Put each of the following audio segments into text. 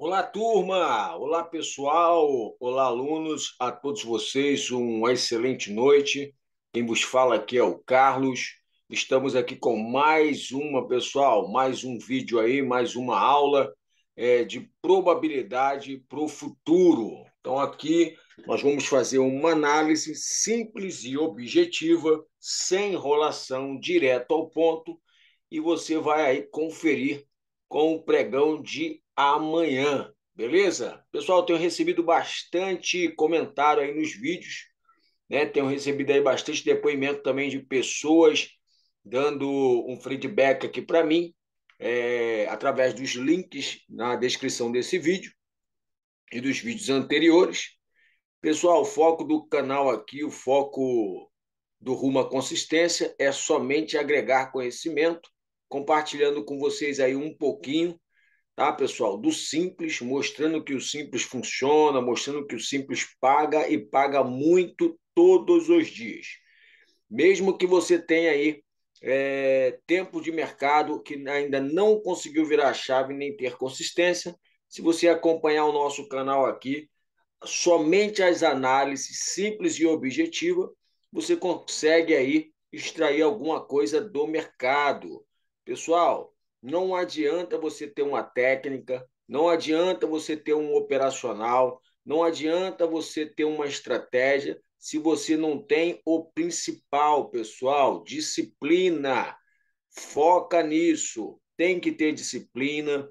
Olá, turma! Olá, pessoal! Olá, alunos! A todos vocês, uma excelente noite. Quem vos fala aqui é o Carlos. Estamos aqui com mais uma, pessoal, mais um vídeo aí, mais uma aula é, de probabilidade para o futuro. Então, aqui nós vamos fazer uma análise simples e objetiva, sem enrolação, direto ao ponto, e você vai aí conferir com o pregão de amanhã. Beleza? Pessoal, tenho recebido bastante comentário aí nos vídeos, né? Tenho recebido aí bastante depoimento também de pessoas dando um feedback aqui para mim, é, através dos links na descrição desse vídeo e dos vídeos anteriores. Pessoal, o foco do canal aqui, o foco do Rumo à Consistência é somente agregar conhecimento, compartilhando com vocês aí um pouquinho tá, pessoal? Do simples, mostrando que o simples funciona, mostrando que o simples paga e paga muito todos os dias. Mesmo que você tenha aí é, tempo de mercado que ainda não conseguiu virar a chave nem ter consistência, se você acompanhar o nosso canal aqui, somente as análises simples e objetiva, você consegue aí extrair alguma coisa do mercado. Pessoal, não adianta você ter uma técnica, não adianta você ter um operacional, não adianta você ter uma estratégia se você não tem o principal, pessoal, disciplina. Foca nisso. Tem que ter disciplina,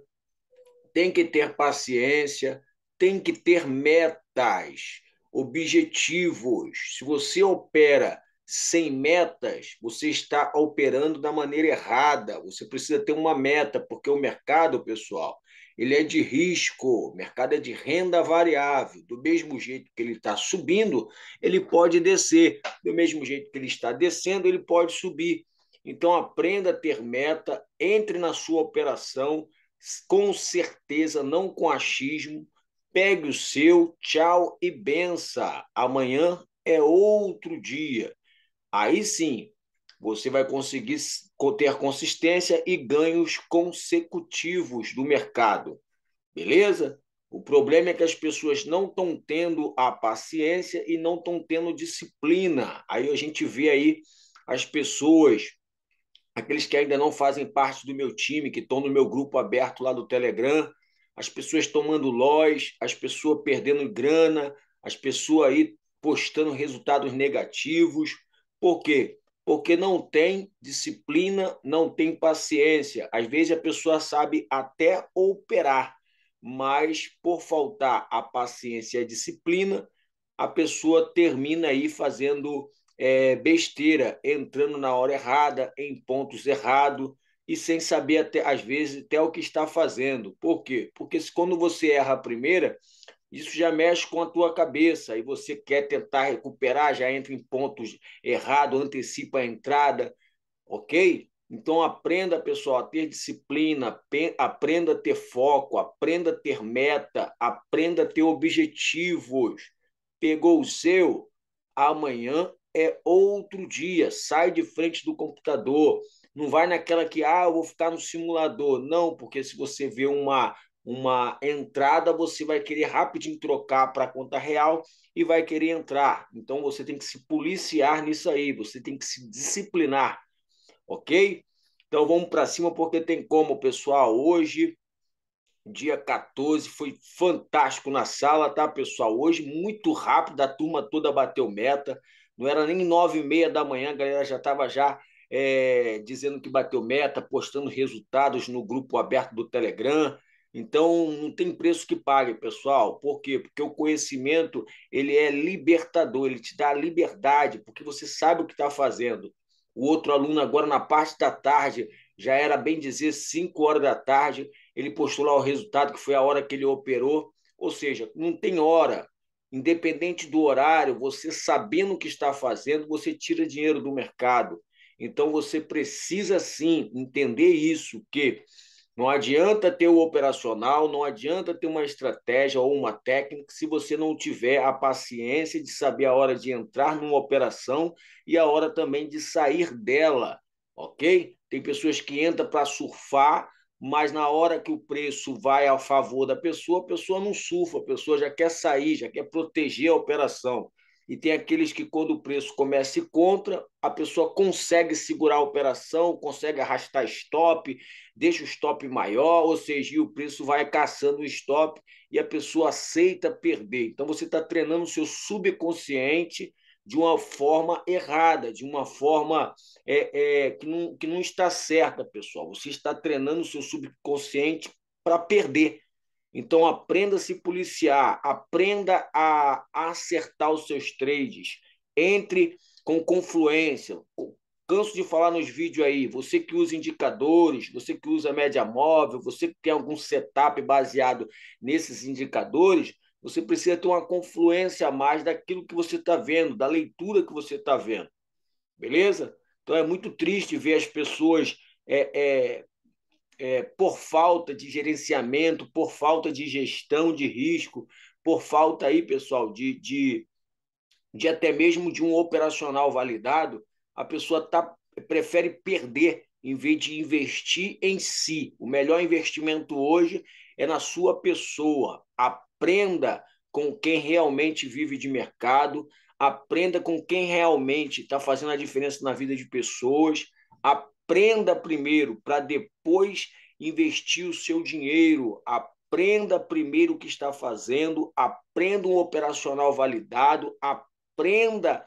tem que ter paciência, tem que ter metas, objetivos. Se você opera sem metas, você está operando da maneira errada. Você precisa ter uma meta, porque o mercado, pessoal, ele é de risco, o mercado é de renda variável. Do mesmo jeito que ele está subindo, ele pode descer. Do mesmo jeito que ele está descendo, ele pode subir. Então, aprenda a ter meta, entre na sua operação, com certeza, não com achismo. Pegue o seu, tchau e benção. Amanhã é outro dia. Aí sim, você vai conseguir ter consistência e ganhos consecutivos do mercado. Beleza? O problema é que as pessoas não estão tendo a paciência e não estão tendo disciplina. Aí a gente vê aí as pessoas, aqueles que ainda não fazem parte do meu time, que estão no meu grupo aberto lá do Telegram, as pessoas tomando loss, as pessoas perdendo grana, as pessoas aí postando resultados negativos. Por quê? Porque não tem disciplina, não tem paciência. Às vezes a pessoa sabe até operar, mas por faltar a paciência e a disciplina, a pessoa termina aí fazendo é, besteira, entrando na hora errada, em pontos errados e sem saber até às vezes até o que está fazendo. Por quê? Porque quando você erra a primeira, isso já mexe com a tua cabeça e você quer tentar recuperar, já entra em pontos errados, antecipa a entrada, ok? Então aprenda, pessoal, a ter disciplina, aprenda a ter foco, aprenda a ter meta, aprenda a ter objetivos. Pegou o seu, amanhã é outro dia, sai de frente do computador. Não vai naquela que, ah, eu vou ficar no simulador. Não, porque se você vê uma uma entrada, você vai querer rapidinho trocar para a conta real e vai querer entrar. Então você tem que se policiar nisso aí, você tem que se disciplinar, ok? Então vamos para cima porque tem como, pessoal. Hoje, dia 14, foi fantástico na sala, tá, pessoal? Hoje, muito rápido, a turma toda bateu meta. Não era nem nove e meia da manhã, a galera já estava já é, dizendo que bateu meta, postando resultados no grupo aberto do Telegram. Então, não tem preço que pague, pessoal. Por quê? Porque o conhecimento ele é libertador, ele te dá liberdade, porque você sabe o que está fazendo. O outro aluno, agora na parte da tarde, já era bem dizer 5 horas da tarde, ele postou lá o resultado, que foi a hora que ele operou. Ou seja, não tem hora. Independente do horário, você sabendo o que está fazendo, você tira dinheiro do mercado. Então, você precisa sim entender isso, que não adianta ter o operacional, não adianta ter uma estratégia ou uma técnica se você não tiver a paciência de saber a hora de entrar numa operação e a hora também de sair dela, ok? Tem pessoas que entram para surfar, mas na hora que o preço vai a favor da pessoa, a pessoa não surfa, a pessoa já quer sair, já quer proteger a operação e tem aqueles que, quando o preço começa a contra, a pessoa consegue segurar a operação, consegue arrastar stop, deixa o stop maior, ou seja, o preço vai caçando o stop e a pessoa aceita perder. Então, você está treinando o seu subconsciente de uma forma errada, de uma forma é, é, que, não, que não está certa, pessoal. Você está treinando o seu subconsciente para perder então aprenda a se policiar, aprenda a acertar os seus trades, entre com confluência. Canso de falar nos vídeos aí, você que usa indicadores, você que usa média móvel, você que tem algum setup baseado nesses indicadores, você precisa ter uma confluência a mais daquilo que você está vendo, da leitura que você está vendo. Beleza? Então é muito triste ver as pessoas é, é, é, por falta de gerenciamento, por falta de gestão de risco, por falta aí, pessoal, de, de, de até mesmo de um operacional validado, a pessoa tá, prefere perder em vez de investir em si. O melhor investimento hoje é na sua pessoa. Aprenda com quem realmente vive de mercado, aprenda com quem realmente está fazendo a diferença na vida de pessoas, aprenda Aprenda primeiro para depois investir o seu dinheiro. Aprenda primeiro o que está fazendo, aprenda um operacional validado, aprenda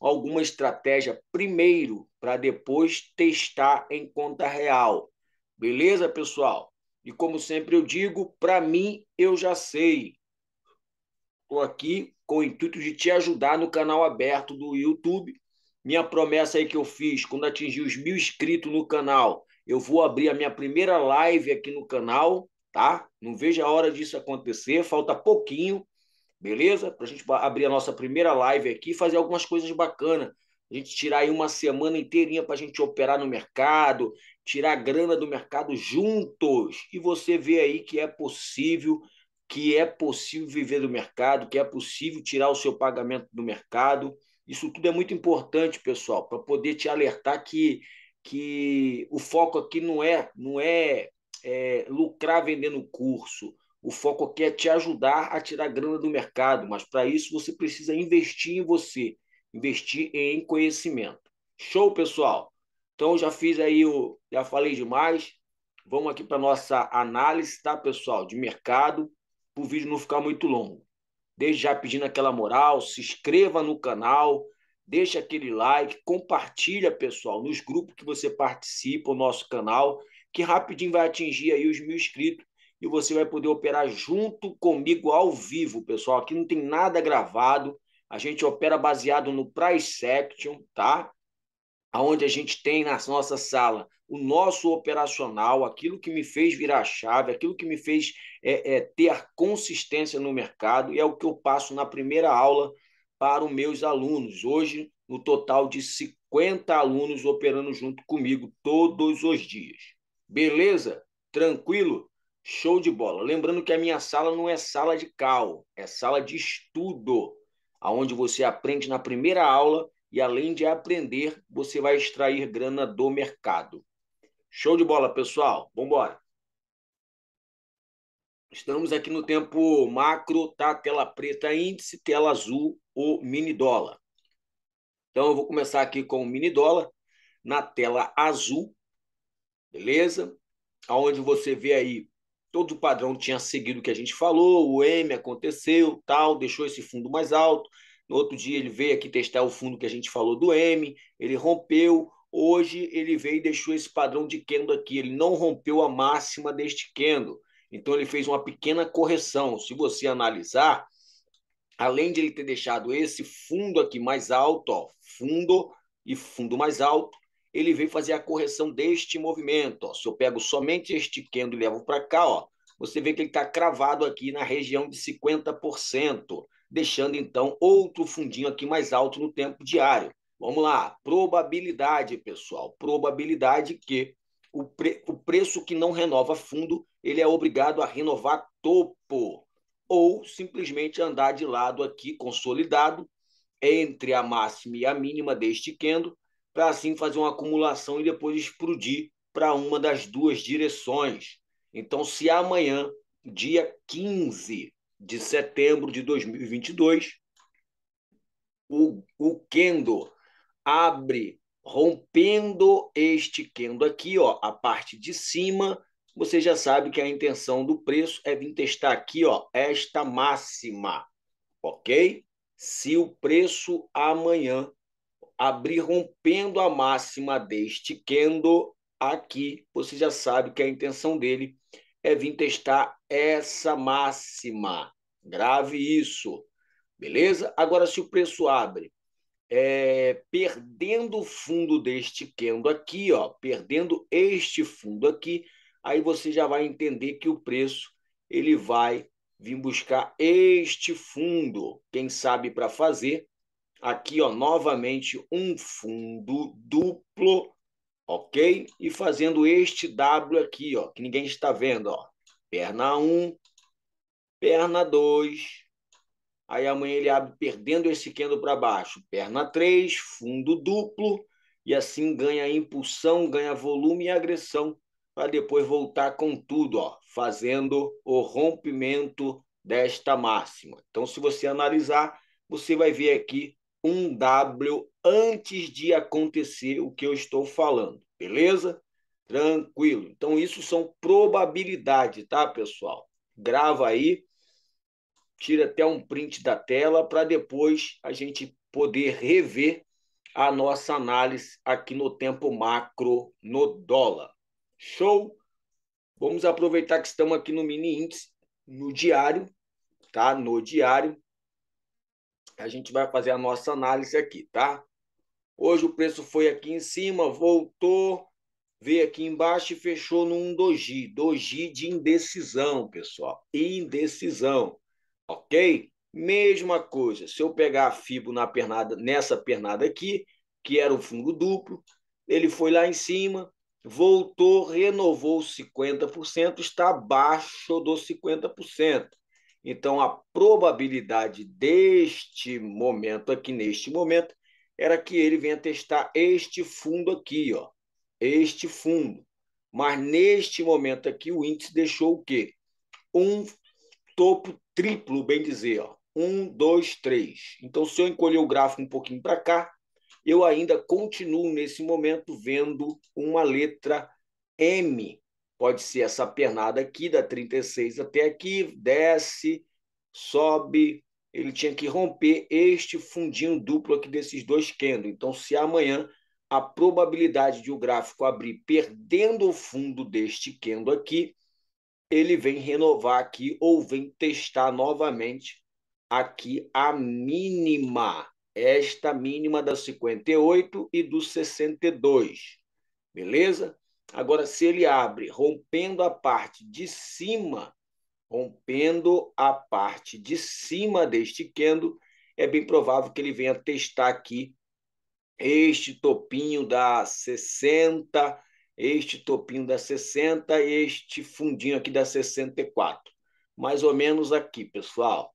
alguma estratégia primeiro para depois testar em conta real. Beleza, pessoal? E como sempre eu digo, para mim eu já sei. Estou aqui com o intuito de te ajudar no canal aberto do YouTube minha promessa aí que eu fiz quando atingir os mil inscritos no canal. Eu vou abrir a minha primeira live aqui no canal, tá? Não vejo a hora disso acontecer, falta pouquinho, beleza? Para a gente abrir a nossa primeira live aqui e fazer algumas coisas bacanas. A gente tirar aí uma semana inteirinha para a gente operar no mercado, tirar a grana do mercado juntos. E você vê aí que é possível, que é possível viver do mercado, que é possível tirar o seu pagamento do mercado isso tudo é muito importante, pessoal, para poder te alertar que, que o foco aqui não é, não é, é lucrar vendendo curso. O foco aqui é te ajudar a tirar grana do mercado, mas para isso você precisa investir em você, investir em conhecimento. Show, pessoal? Então já fiz aí o, já falei demais. Vamos aqui para nossa análise, tá, pessoal, de mercado, para o vídeo não ficar muito longo. Desde já pedindo aquela moral, se inscreva no canal, deixa aquele like, compartilha, pessoal, nos grupos que você participa, o nosso canal, que rapidinho vai atingir aí os mil inscritos e você vai poder operar junto comigo ao vivo, pessoal. Aqui não tem nada gravado, a gente opera baseado no price Section, tá? aonde a gente tem na nossa sala o nosso operacional, aquilo que me fez virar a chave, aquilo que me fez é, é, ter consistência no mercado, e é o que eu passo na primeira aula para os meus alunos. Hoje, no total de 50 alunos operando junto comigo todos os dias. Beleza? Tranquilo? Show de bola. Lembrando que a minha sala não é sala de cal, é sala de estudo, aonde você aprende na primeira aula e além de aprender, você vai extrair grana do mercado. Show de bola, pessoal. embora. Estamos aqui no tempo macro, tá? Tela preta índice, tela azul o mini dólar. Então eu vou começar aqui com o mini dólar na tela azul, beleza? Aonde você vê aí todo o padrão tinha seguido o que a gente falou, o M aconteceu, tal, deixou esse fundo mais alto, no outro dia ele veio aqui testar o fundo que a gente falou do M, ele rompeu. Hoje ele veio e deixou esse padrão de candle aqui. Ele não rompeu a máxima deste candle. Então ele fez uma pequena correção. Se você analisar, além de ele ter deixado esse fundo aqui mais alto, ó, fundo e fundo mais alto, ele veio fazer a correção deste movimento. Ó. Se eu pego somente este candle e levo para cá, ó, você vê que ele está cravado aqui na região de 50% deixando então outro fundinho aqui mais alto no tempo diário. Vamos lá, probabilidade, pessoal. Probabilidade que o, pre... o preço que não renova fundo, ele é obrigado a renovar topo ou simplesmente andar de lado aqui consolidado entre a máxima e a mínima deste candle, para assim fazer uma acumulação e depois explodir para uma das duas direções. Então, se amanhã, dia 15, de setembro de 2022, o, o Kendo abre, rompendo este Kendo aqui, ó, a parte de cima, você já sabe que a intenção do preço é vir testar aqui, ó, esta máxima, ok? Se o preço amanhã abrir rompendo a máxima deste Kendo aqui, você já sabe que a intenção dele é vir testar essa máxima. Grave isso, beleza? Agora, se o preço abre é, perdendo o fundo deste candle aqui, ó, perdendo este fundo aqui, aí você já vai entender que o preço ele vai vir buscar este fundo. Quem sabe para fazer aqui, ó, novamente um fundo duplo, ok? E fazendo este W aqui, ó, que ninguém está vendo, ó. Perna 1, um, perna 2. Aí amanhã ele abre perdendo esse quendo para baixo, perna 3, fundo duplo, e assim ganha impulsão, ganha volume e agressão, para depois voltar com tudo, ó, fazendo o rompimento desta máxima. Então, se você analisar, você vai ver aqui um W antes de acontecer o que eu estou falando, beleza? Tranquilo. Então, isso são probabilidade, tá, pessoal? grava aí, tira até um print da tela para depois a gente poder rever a nossa análise aqui no tempo macro no dólar. Show? Vamos aproveitar que estamos aqui no mini índice, no diário, tá? No diário. A gente vai fazer a nossa análise aqui, tá? Hoje o preço foi aqui em cima, voltou, veio aqui embaixo e fechou num doji, doji de indecisão, pessoal. Indecisão, ok? Mesma coisa, se eu pegar a fibo na pernada, nessa pernada aqui, que era o fungo duplo, ele foi lá em cima, voltou, renovou 50%, está abaixo dos 50%. Então, a probabilidade deste momento aqui, neste momento, era que ele venha testar este fundo aqui, ó este fundo. Mas neste momento aqui, o índice deixou o quê? Um topo triplo, bem dizer. Ó. Um, dois, três. Então, se eu encolher o gráfico um pouquinho para cá, eu ainda continuo nesse momento vendo uma letra M. Pode ser essa pernada aqui, da 36 até aqui, desce, sobe. Ele tinha que romper este fundinho duplo aqui desses dois candles. Então, se amanhã a probabilidade de o gráfico abrir perdendo o fundo deste candle aqui, ele vem renovar aqui ou vem testar novamente aqui a mínima, esta mínima da 58 e do 62, beleza? Agora, se ele abre rompendo a parte de cima, rompendo a parte de cima deste candle, é bem provável que ele venha testar aqui este topinho da 60, este topinho da 60 e este fundinho aqui da 64. Mais ou menos aqui, pessoal.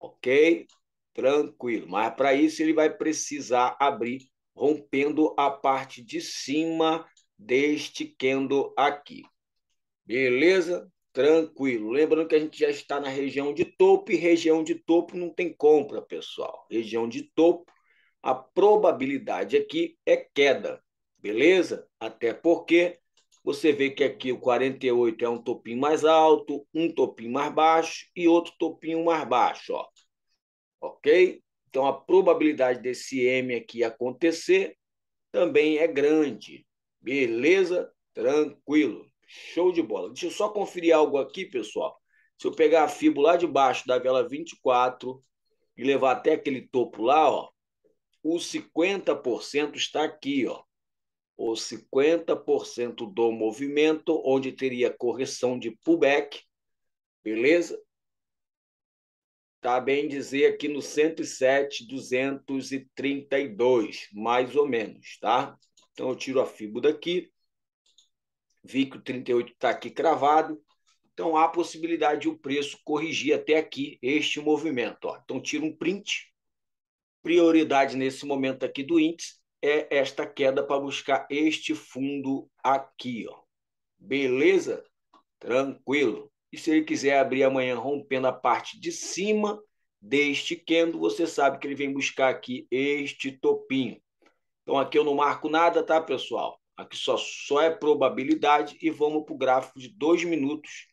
Ok? Tranquilo. Mas para isso ele vai precisar abrir rompendo a parte de cima deste kendo aqui. Beleza? Tranquilo. Lembrando que a gente já está na região de topo e região de topo não tem compra, pessoal. Região de topo a probabilidade aqui é queda, beleza? Até porque você vê que aqui o 48 é um topinho mais alto, um topinho mais baixo e outro topinho mais baixo, ó. Ok? Então, a probabilidade desse M aqui acontecer também é grande. Beleza? Tranquilo. Show de bola. Deixa eu só conferir algo aqui, pessoal. Se eu pegar a fibra lá de baixo da vela 24 e levar até aquele topo lá, ó, o 50% está aqui, ó. Os 50% do movimento, onde teria correção de pullback, beleza? Tá bem dizer aqui no 107, 232, mais ou menos, tá? Então eu tiro a FIBO daqui, vi que o 38 está aqui cravado, então há a possibilidade de o preço corrigir até aqui este movimento, ó. Então tiro um print, prioridade nesse momento aqui do índice é esta queda para buscar este fundo aqui, ó. Beleza? Tranquilo. E se ele quiser abrir amanhã rompendo a parte de cima deste candle, você sabe que ele vem buscar aqui este topinho. Então aqui eu não marco nada, tá, pessoal? Aqui só, só é probabilidade e vamos para o gráfico de dois minutos,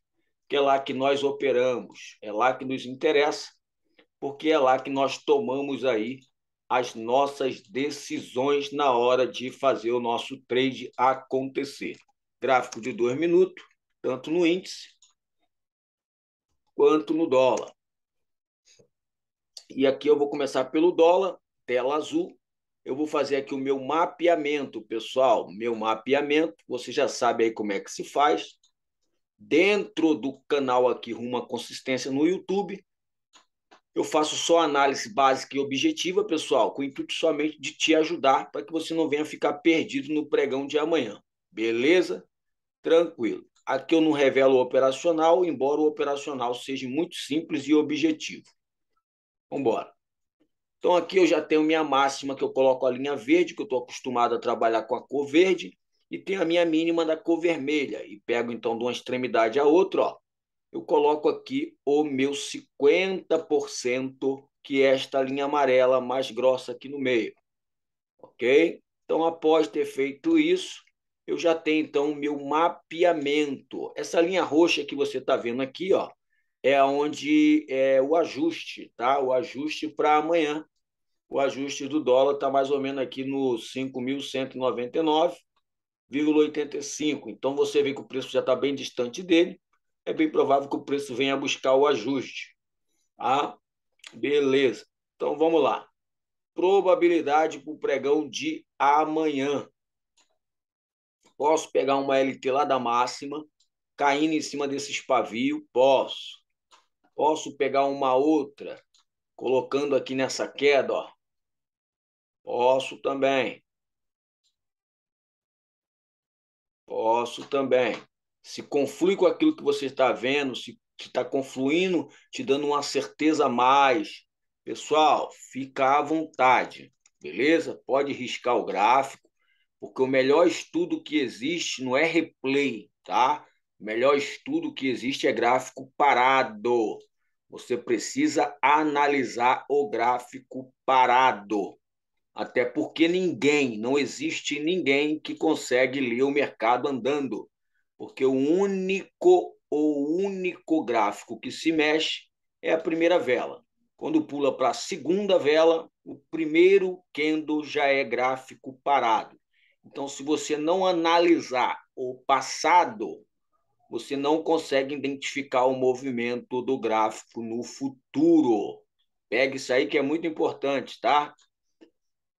que é lá que nós operamos, é lá que nos interessa porque é lá que nós tomamos aí as nossas decisões na hora de fazer o nosso trade acontecer. Gráfico de dois minutos, tanto no índice quanto no dólar. E aqui eu vou começar pelo dólar, tela azul. Eu vou fazer aqui o meu mapeamento, pessoal. Meu mapeamento, você já sabe aí como é que se faz. Dentro do canal aqui, rumo à consistência no YouTube, eu faço só análise básica e objetiva, pessoal, com o intuito somente de te ajudar para que você não venha ficar perdido no pregão de amanhã. Beleza? Tranquilo. Aqui eu não revelo o operacional, embora o operacional seja muito simples e objetivo. Vamos embora. Então aqui eu já tenho minha máxima que eu coloco a linha verde, que eu estou acostumado a trabalhar com a cor verde, e tenho a minha mínima da cor vermelha. E pego então de uma extremidade a outra, ó, eu coloco aqui o meu 50%, que é esta linha amarela mais grossa aqui no meio. Ok? Então, após ter feito isso, eu já tenho, então, o meu mapeamento. Essa linha roxa que você está vendo aqui, ó, é onde é o ajuste, tá? O ajuste para amanhã. O ajuste do dólar está mais ou menos aqui no 5.199,85. Então, você vê que o preço já está bem distante dele é bem provável que o preço venha buscar o ajuste. Tá? Beleza. Então vamos lá. Probabilidade para o pregão de amanhã. Posso pegar uma LT lá da máxima, caindo em cima desses pavios? Posso. Posso pegar uma outra, colocando aqui nessa queda, ó. Posso também. Posso também se conflui com aquilo que você está vendo, se está confluindo, te dando uma certeza a mais. Pessoal, fica à vontade, beleza? Pode riscar o gráfico, porque o melhor estudo que existe não é replay, tá? O melhor estudo que existe é gráfico parado. Você precisa analisar o gráfico parado. Até porque ninguém, não existe ninguém que consegue ler o mercado andando porque o único ou único gráfico que se mexe é a primeira vela. Quando pula para a segunda vela, o primeiro candle já é gráfico parado. Então, se você não analisar o passado, você não consegue identificar o movimento do gráfico no futuro. Pega isso aí que é muito importante, tá?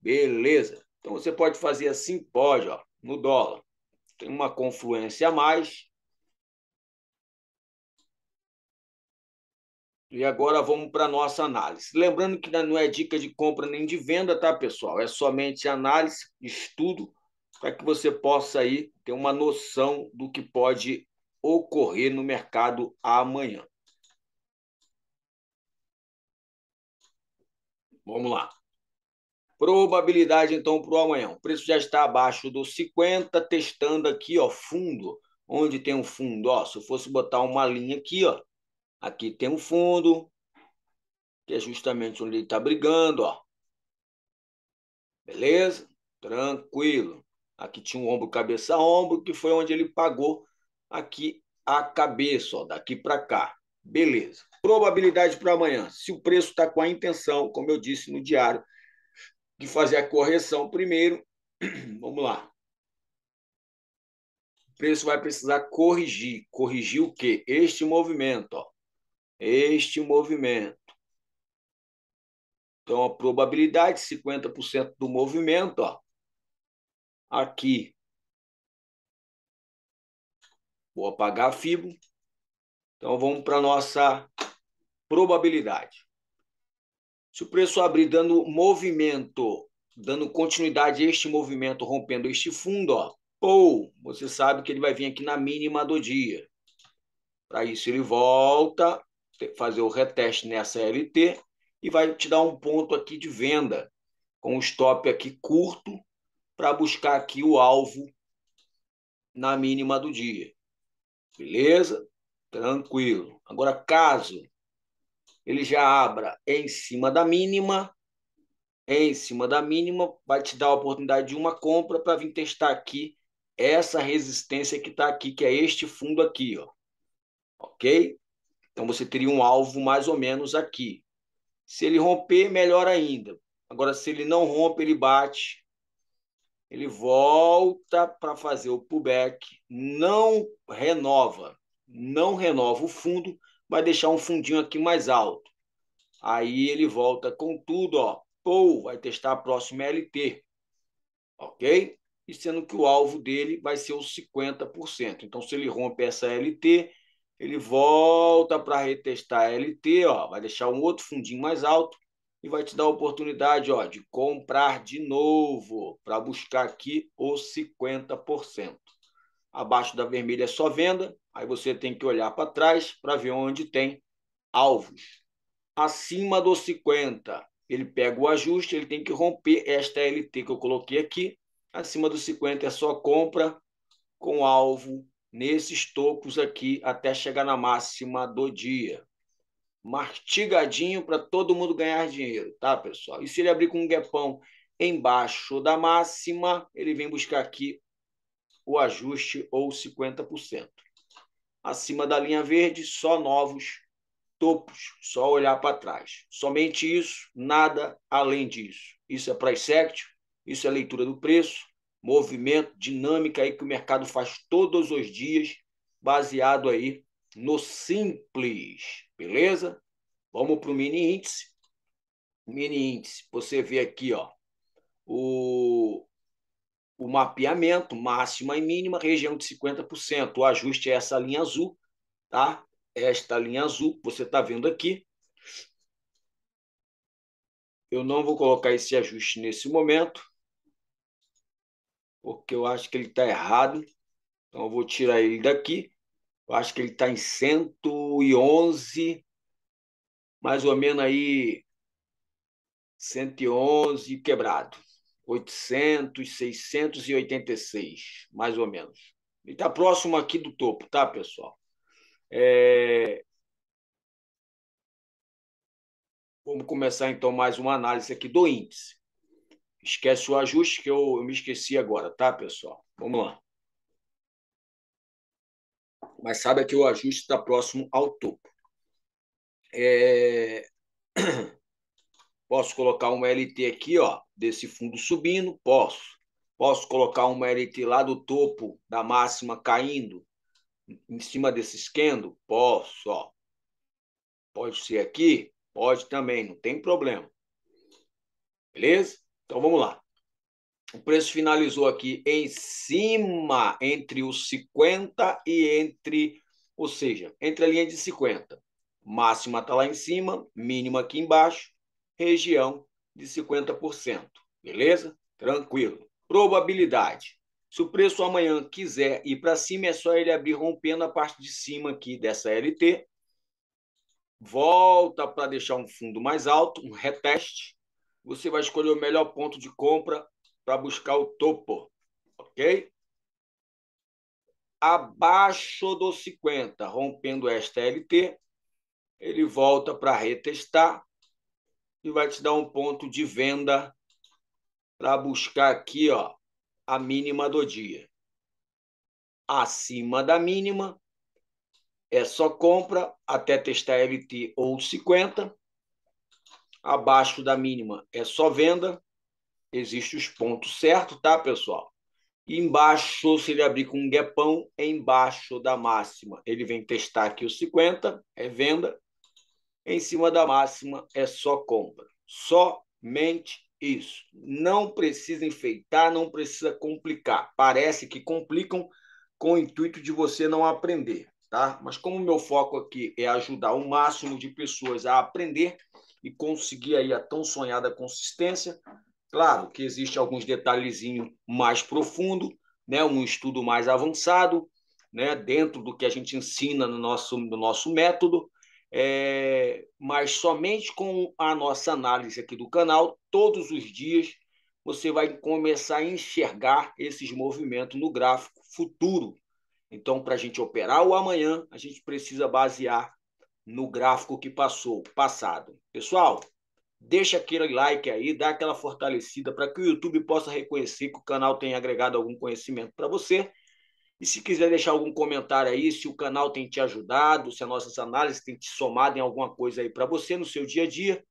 Beleza. Então, você pode fazer assim? Pode, ó, no dólar tem uma confluência a mais. E agora vamos para a nossa análise. Lembrando que não é dica de compra nem de venda, tá, pessoal? É somente análise, estudo, para que você possa aí ter uma noção do que pode ocorrer no mercado amanhã. Vamos lá. Probabilidade, então, para o amanhã. O preço já está abaixo dos 50, testando aqui, ó, fundo. Onde tem um fundo, ó, se eu fosse botar uma linha aqui, ó, aqui tem um fundo, que é justamente onde ele está brigando, ó. Beleza? Tranquilo. Aqui tinha um ombro, cabeça, ombro, que foi onde ele pagou aqui a cabeça, ó, daqui para cá. Beleza. Probabilidade para amanhã. Se o preço está com a intenção, como eu disse no diário, de fazer a correção primeiro. Vamos lá. O preço vai precisar corrigir. Corrigir o quê? Este movimento. Ó. Este movimento. Então, a probabilidade, 50% do movimento, ó, aqui. Vou apagar a FIBO. Então, vamos para a nossa probabilidade. Se o preço abrir dando movimento, dando continuidade a este movimento, rompendo este fundo, ó, ou você sabe que ele vai vir aqui na mínima do dia. Para isso, ele volta, fazer o reteste nessa LT e vai te dar um ponto aqui de venda, com um stop aqui curto, para buscar aqui o alvo na mínima do dia. Beleza? Tranquilo. Agora, caso ele já abra em cima da mínima, em cima da mínima, vai te dar a oportunidade de uma compra para vir testar aqui essa resistência que está aqui, que é este fundo aqui, ó. ok? Então você teria um alvo mais ou menos aqui. Se ele romper, melhor ainda. Agora, se ele não rompe, ele bate, ele volta para fazer o pullback, não renova, não renova o fundo, vai deixar um fundinho aqui mais alto. Aí ele volta com tudo, ó. ou vai testar a próxima LT. Ok? E sendo que o alvo dele vai ser os 50%. Então, se ele rompe essa LT, ele volta para retestar a LT, ó. Vai deixar um outro fundinho mais alto e vai te dar a oportunidade ó, de comprar de novo para buscar aqui os 50%. Abaixo da vermelha é só venda, Aí você tem que olhar para trás para ver onde tem alvos. Acima dos 50, ele pega o ajuste, ele tem que romper esta LT que eu coloquei aqui. Acima dos 50 é só compra com alvo nesses tocos aqui até chegar na máxima do dia. Martigadinho para todo mundo ganhar dinheiro, tá, pessoal? E se ele abrir com um gapão embaixo da máxima, ele vem buscar aqui o ajuste ou 50%. Acima da linha verde, só novos topos, só olhar para trás. Somente isso, nada além disso. Isso é price action, isso é leitura do preço, movimento, dinâmica aí que o mercado faz todos os dias, baseado aí no simples, beleza? Vamos para o mini índice. Mini índice, você vê aqui, ó, o o mapeamento, máxima e mínima, região de 50%. O ajuste é essa linha azul, tá? Esta linha azul que você está vendo aqui. Eu não vou colocar esse ajuste nesse momento, porque eu acho que ele está errado. Então, eu vou tirar ele daqui. Eu acho que ele está em 111, mais ou menos aí 111 quebrado. 800, 686, mais ou menos. E está próximo aqui do topo, tá, pessoal? É... Vamos começar, então, mais uma análise aqui do índice. Esquece o ajuste que eu, eu me esqueci agora, tá, pessoal? Vamos lá. Mas sabe que o ajuste está próximo ao topo. É... Posso colocar uma LT aqui, ó, desse fundo subindo? Posso. Posso colocar uma LT lá do topo da máxima caindo em cima desse esquendo? Posso, ó. Pode ser aqui? Pode também, não tem problema. Beleza? Então vamos lá. O preço finalizou aqui em cima entre os 50 e entre, ou seja, entre a linha de 50. Máxima está lá em cima, mínima aqui embaixo região de 50%. Beleza? Tranquilo. Probabilidade. Se o preço amanhã quiser ir para cima, é só ele abrir rompendo a parte de cima aqui dessa LT. Volta para deixar um fundo mais alto, um reteste. Você vai escolher o melhor ponto de compra para buscar o topo, ok? Abaixo dos 50, rompendo esta LT, ele volta para retestar e vai te dar um ponto de venda para buscar aqui ó, a mínima do dia. Acima da mínima é só compra até testar LT ou 50. Abaixo da mínima é só venda. Existem os pontos certos, tá, pessoal? Embaixo, se ele abrir com um gapão, é embaixo da máxima. Ele vem testar aqui os 50, é venda em cima da máxima é só compra. Somente isso. Não precisa enfeitar, não precisa complicar. Parece que complicam com o intuito de você não aprender, tá? Mas como meu foco aqui é ajudar o máximo de pessoas a aprender e conseguir aí a tão sonhada consistência, claro que existe alguns detalhezinhos mais profundo, né? Um estudo mais avançado, né? Dentro do que a gente ensina no nosso, no nosso método, é, mas somente com a nossa análise aqui do canal, todos os dias você vai começar a enxergar esses movimentos no gráfico futuro. Então, para a gente operar o amanhã, a gente precisa basear no gráfico que passou, passado. Pessoal, deixa aquele like aí, dá aquela fortalecida para que o YouTube possa reconhecer que o canal tem agregado algum conhecimento para você e se quiser deixar algum comentário aí, se o canal tem te ajudado, se as nossas análises têm te somado em alguma coisa aí para você no seu dia a dia.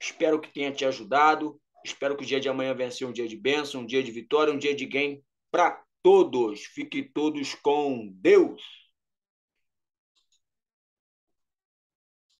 Espero que tenha te ajudado. Espero que o dia de amanhã venha ser um dia de bênção, um dia de vitória, um dia de gain para todos. Fiquem todos com Deus.